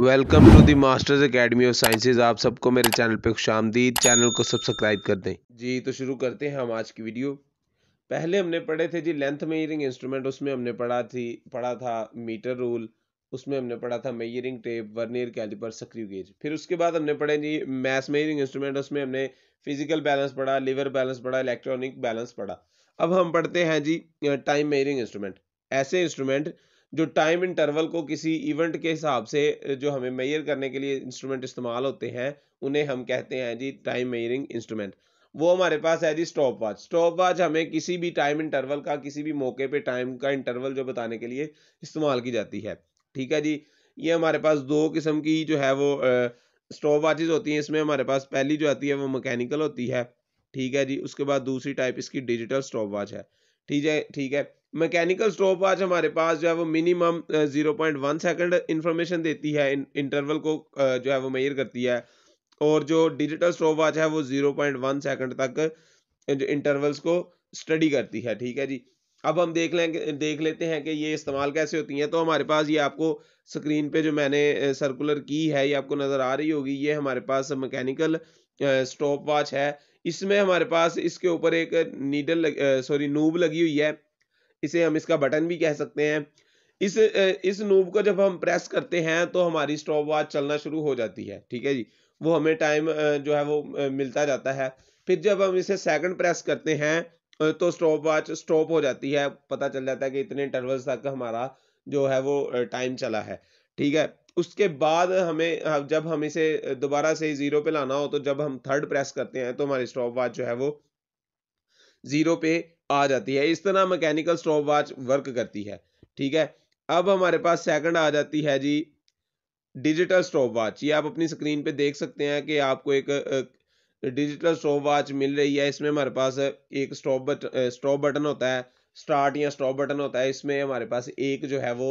welcome to the masters academy of sciences आप सबको मेरे चैनल पे खुश आमदीद चैनल को सब्सक्राइब कर दें जी तो शुरू करते हैं हम आज की वीडियो पहले हमने पढ़े थे जी लेंथ मेयरिंग इंस्ट्रूमेंट उसमें हमने पढ़ा थी पढ़ा था मीटर रूल उसमें हमने पढ़ा था मेयरिंग टेप वर्नियर कैलिपर सक्रिय गेज फिर उसके बाद हमने पढ़े जी मैस मेयरिंग इंस्ट्रूमेंट उसमें हमने फिजिकल बैलेंस पढ़ा लिवर बैलेंस पढ़ा इलेक्ट्रॉनिक बैलेंस पढ़ा अब हम पढ़ते हैं जी टाइम मेयरिंग इंस्ट्रूमेंट ऐसे इंस्ट्रूमेंट जो टाइम इंटरवल को किसी इवेंट के हिसाब से जो हमें मेयर करने के लिए इंस्ट्रूमेंट इस्तेमाल होते हैं उन्हें हम कहते हैं जी टाइम मेयरिंग इंस्ट्रूमेंट वो हमारे पास है जी स्टॉप वॉच स्टॉप वॉच हमें किसी भी टाइम इंटरवल का किसी भी मौके पे टाइम का इंटरवल जो बताने के लिए इस्तेमाल की जाती है ठीक है जी ये हमारे पास दो किस्म की जो है वो स्टॉप वॉचेज होती हैं इसमें हमारे पास पहली जो आती है वो मैकेनिकल होती है ठीक है जी उसके बाद दूसरी टाइप इसकी डिजिटल स्टॉप वॉच है ठीक है ठीक है मैकेनिकल स्टॉप वॉच हमारे पास जो है वो minimum zero point one second information देती है इंटरवल को जो है वो मेयर करती है और जो डिजिटल स्टॉप वॉच है वो जीरो पॉइंट वन सेकेंड तक इंटरवल्स को स्टडी करती है ठीक है जी अब हम देख लें देख लेते हैं कि ये इस्तेमाल कैसे होती हैं तो हमारे पास ये आपको स्क्रीन पे जो मैंने सर्कुलर की है ये आपको नज़र आ रही होगी ये हमारे पास मैकेनिकल स्टॉप वॉच है इसमें हमारे पास इसके ऊपर एक नीडल सॉरी नूब लगी हुई है इसे हम इसका बटन भी कह सकते हैं इस इस नूब को जब हम प्रेस करते हैं तो हमारी स्टॉप वॉच चलना शुरू हो जाती है ठीक है जी वो हमें टाइम जो है वो मिलता जाता है फिर जब हम इसे सेकंड प्रेस करते हैं तो स्टॉप वॉच स्टॉप हो जाती है पता चल जाता है कि इतने इंटरवल्स तक हमारा जो है वो टाइम चला है ठीक है उसके बाद हमें जब हम इसे दोबारा से ज़ीरो पे लाना हो तो जब हम थर्ड प्रेस करते हैं तो हमारी स्टॉप वॉच जो है वो ज़ीरो पे आ जाती है इस तरह मैकेनिकल स्टॉप वॉच वर्क करती है ठीक है अब हमारे पास सेकंड आ जाती है जी डिजिटल स्टॉप वॉच ये आप अपनी स्क्रीन पे देख सकते हैं कि आपको एक डिजिटल स्टॉप वॉच मिल रही है इसमें हमारे पास एक स्टॉप बट स्टॉप बटन होता है स्टार्ट या स्टॉप बटन होता है इसमें हमारे पास एक जो है वो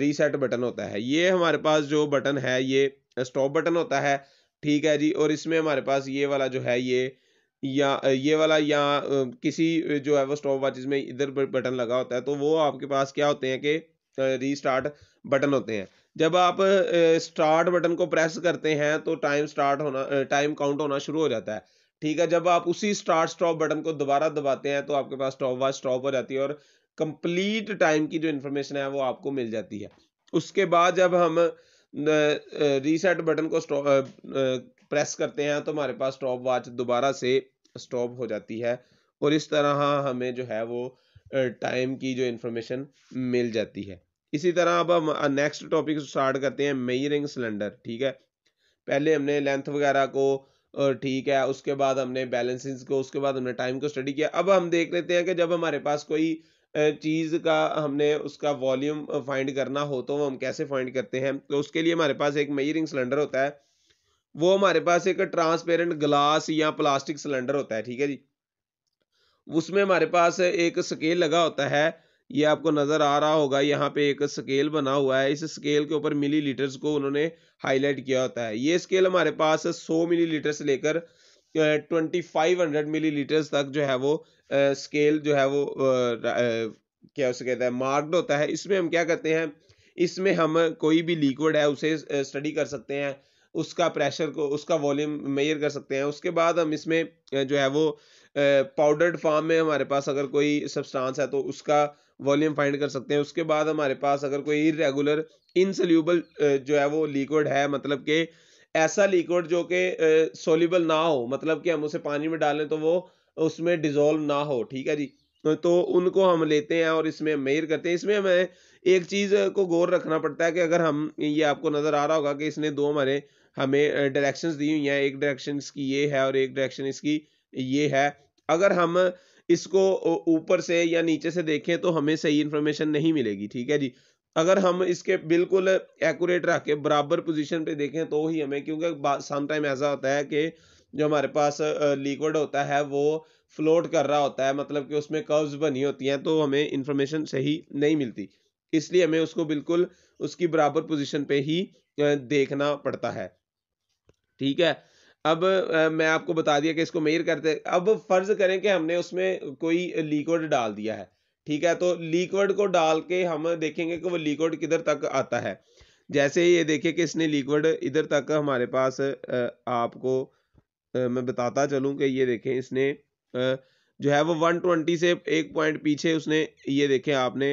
रीसेट बटन होता है ये हमारे पास जो बटन है ये स्टॉप बटन होता है ठीक है जी और इसमें हमारे पास ये वाला जो है ये या ये वाला या किसी जो है वो स्टॉप वॉच में इधर बटन लगा होता है तो वो आपके पास क्या होते हैं कि रीस्टार्ट बटन होते हैं जब आप स्टार्ट बटन को प्रेस करते हैं तो टाइम स्टार्ट होना टाइम काउंट होना शुरू हो जाता है ठीक है जब आप उसी स्टार्ट स्टॉप बटन को दोबारा दबाते हैं तो आपके पास स्टॉप वाच स्टॉप हो जाती है और कंप्लीट टाइम की जो इन्फॉर्मेशन है वो आपको मिल जाती है उसके बाद जब हम रीसेट बटन को प्रेस करते हैं तो हमारे पास स्टॉप वाच दोबारा से स्टॉप हो जाती है और इस तरह हमें जो है वो टाइम की जो इन्फॉर्मेशन मिल जाती है इसी तरह अब हम नेक्स्ट टॉपिक स्टार्ट करते हैं मेयरिंग सिलेंडर ठीक है पहले हमने लेंथ वगैरह को ठीक है उसके बाद हमने बैलेंसिंग को उसके बाद हमने टाइम को स्टडी किया अब हम देख लेते हैं कि जब हमारे पास कोई चीज़ का हमने उसका वॉल्यूम फाइंड करना हो तो हम कैसे फाइंड करते हैं तो उसके लिए हमारे पास एक मेयरिंग सिलेंडर होता है वो हमारे पास एक ट्रांसपेरेंट ग्लास या प्लास्टिक सिलेंडर होता है ठीक है जी उसमें हमारे पास एक स्केल लगा होता है ये आपको नज़र आ रहा होगा यहाँ पे एक स्केल बना हुआ है इस स्केल के ऊपर मिली को उन्होंने हाईलाइट किया होता है ये स्केल हमारे पास सौ मिली लीटर से लेकर 2500 मिली लीटर तक जो है वो स्केल जो है वो क्या उसे कहते हैं मार्क्ड होता है इसमें हम क्या करते हैं इसमें हम कोई भी लिक्विड है उसे स्टडी कर सकते हैं उसका प्रेशर को उसका वॉल्यूम मेयर कर सकते हैं उसके बाद हम इसमें जो है वो पाउडर्ड फॉर्म में हमारे पास अगर कोई सब्सटेंस है तो उसका वॉल्यूम फाइंड कर सकते हैं उसके बाद हमारे पास अगर कोई इरेगुलर इनसल्यूबल जो है वो लिक्विड है मतलब कि ऐसा लिक्विड जो कि सोल्यूबल ना हो मतलब कि हम उसे पानी में डालें तो वो उसमें डिजोल्व ना हो ठीक है जी तो उनको हम लेते हैं और इसमें मेयर करते हैं इसमें हमें एक चीज़ को गौर रखना पड़ता है कि अगर हम ये आपको नज़र आ रहा होगा कि इसने दो हमारे हमें डायरेक्शंस दी हुई हैं एक डायरेक्शन इसकी ये है और एक डायरेक्शन इसकी ये है अगर हम इसको ऊपर से या नीचे से देखें तो हमें सही इन्फॉर्मेशन नहीं मिलेगी ठीक है जी अगर हम इसके बिल्कुल एक्यूरेट रख के बराबर पोजीशन पे देखें तो ही हमें क्योंकि समटाइम ऐसा होता है कि जो हमारे पास लिक्विड होता है वो फ्लोट कर रहा होता है मतलब कि उसमें कर्व्स बनी होती हैं तो हमें इन्फॉर्मेशन सही नहीं मिलती इसलिए हमें उसको बिल्कुल उसकी बराबर पोजीशन पे ही देखना पड़ता है ठीक है अब आ, मैं आपको बता दिया कि इसको मेयर करते अब फ़र्ज़ करें कि हमने उसमें कोई लिक्विड डाल दिया है ठीक है तो लिक्विड को डाल के हम देखेंगे कि वो लिक्विड किधर तक आता है जैसे ये देखे कि इसने लिक्विड इधर तक हमारे पास आपको मैं बताता चलूं कि ये देखें इसने जो है वो वन ट्वेंटी से एक पॉइंट पीछे उसने ये देखें आपने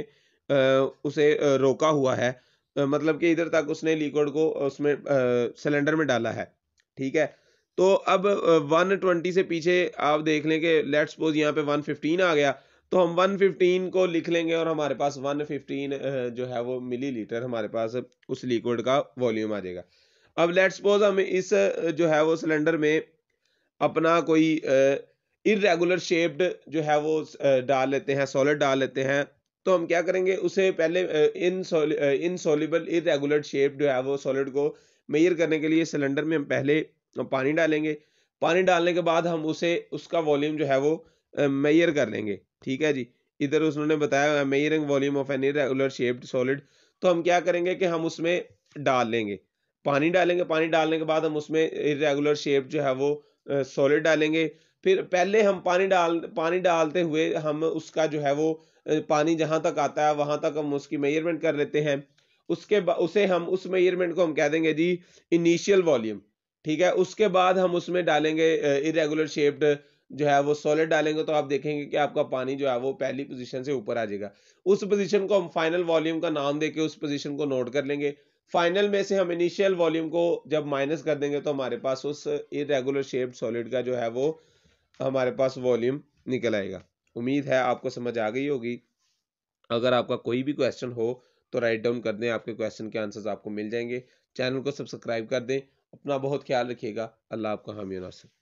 उसे रोका हुआ है मतलब कि इधर तक उसने लिक्विड को उसमें सिलेंडर में डाला है ठीक है तो अब 120 से पीछे आप देख लें कि सपोज यहाँ पे 115 आ गया तो हम 115 को लिख लेंगे और हमारे पास 115 जो है वो मिलीलीटर हमारे पास उस लिक्विड का वॉल्यूम आ जाएगा अब लेट सपोज हम इस जो है वो सिलेंडर में अपना कोई इरेगुलर शेप्ड जो है वो डाल लेते हैं सॉलिड डाल लेते हैं तो हम क्या करेंगे उसे पहले इनसोलिबल इरेगुलर शेप जो है वो सॉलिड को मेयर करने के लिए सिलेंडर में हम पहले पानी डालेंगे पानी डालने के बाद हम उसे उसका वॉल्यूम जो है वो मेयर कर लेंगे ठीक है जी इधर उसने बताया measuring volume of an irregular shaped solid तो हम क्या करेंगे कि हम उसमें डाल लेंगे पानी डालेंगे पानी डालने के बाद हम उसमें इरेगुलर शेप जो है वो सॉलिड डालेंगे फिर पहले हम पानी डाल पानी डालते हुए हम उसका जो है वो पानी जहाँ तक आता है वहाँ तक हम उसकी मेजरमेंट कर लेते हैं उसके उसे हम उस मेजरमेंट को हम कह देंगे जी इनिशियल वॉल्यूम ठीक है उसके बाद हम उसमें डालेंगे इरेगुलर शेप्ड जो है वो सॉलिड डालेंगे तो आप देखेंगे कि आपका पानी जो है वो पहली पोजीशन से ऊपर आ जाएगा उस पोजीशन को हम फाइनल वॉल्यूम का नाम देके उस पोजीशन को नोट कर लेंगे फाइनल में से हम इनिशियल वॉल्यूम को जब माइनस कर देंगे तो हमारे पास उस इरेगुलर शेप्ड सॉलिड का जो है वो हमारे पास वॉल्यूम निकल आएगा उम्मीद है आपको समझ आ गई होगी अगर आपका कोई भी क्वेश्चन हो तो राइट डाउन कर दें आपके क्वेश्चन के आंसर्स आपको मिल जाएंगे चैनल को सब्सक्राइब कर दें अपना बहुत ख्याल रखिएगा अल्लाह आपका हामी नासिर